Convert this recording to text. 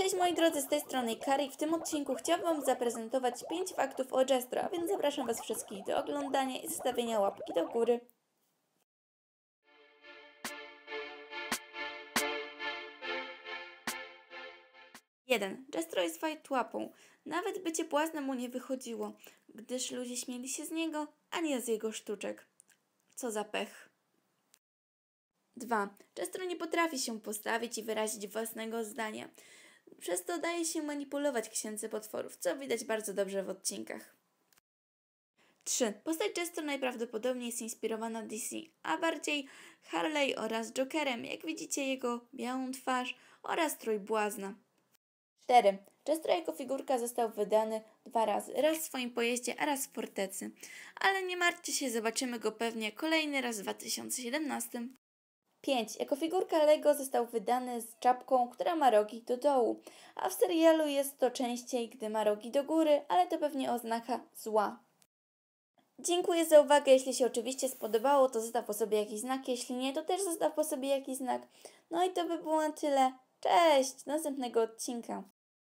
Cześć moi drodzy, z tej strony Kari. W tym odcinku chciałabym Wam zaprezentować 5 faktów o Jestro, a więc zapraszam Was wszystkich do oglądania i zostawienia łapki do góry. Jeden. Jestro jest fajtłapą. Nawet bycie błaznem mu nie wychodziło, gdyż ludzie śmieli się z niego, a nie z jego sztuczek. Co za pech. 2. Często nie potrafi się postawić i wyrazić własnego zdania. Przez to daje się manipulować księdze potworów, co widać bardzo dobrze w odcinkach. 3. Postać Jesto najprawdopodobniej jest inspirowana DC, a bardziej Harley oraz Jokerem, jak widzicie jego białą twarz oraz trójbłazna. 4. Jester jako figurka został wydany dwa razy, raz w swoim pojeździe, a raz w fortecy. Ale nie martwcie się, zobaczymy go pewnie kolejny raz w 2017. 5. Jako figurka Lego został wydany z czapką, która ma rogi do dołu, a w serialu jest to częściej, gdy ma rogi do góry, ale to pewnie oznaka zła. Dziękuję za uwagę. Jeśli się oczywiście spodobało, to zostaw po sobie jakiś znak. Jeśli nie, to też zostaw po sobie jakiś znak. No i to by było na tyle. Cześć! Do następnego odcinka.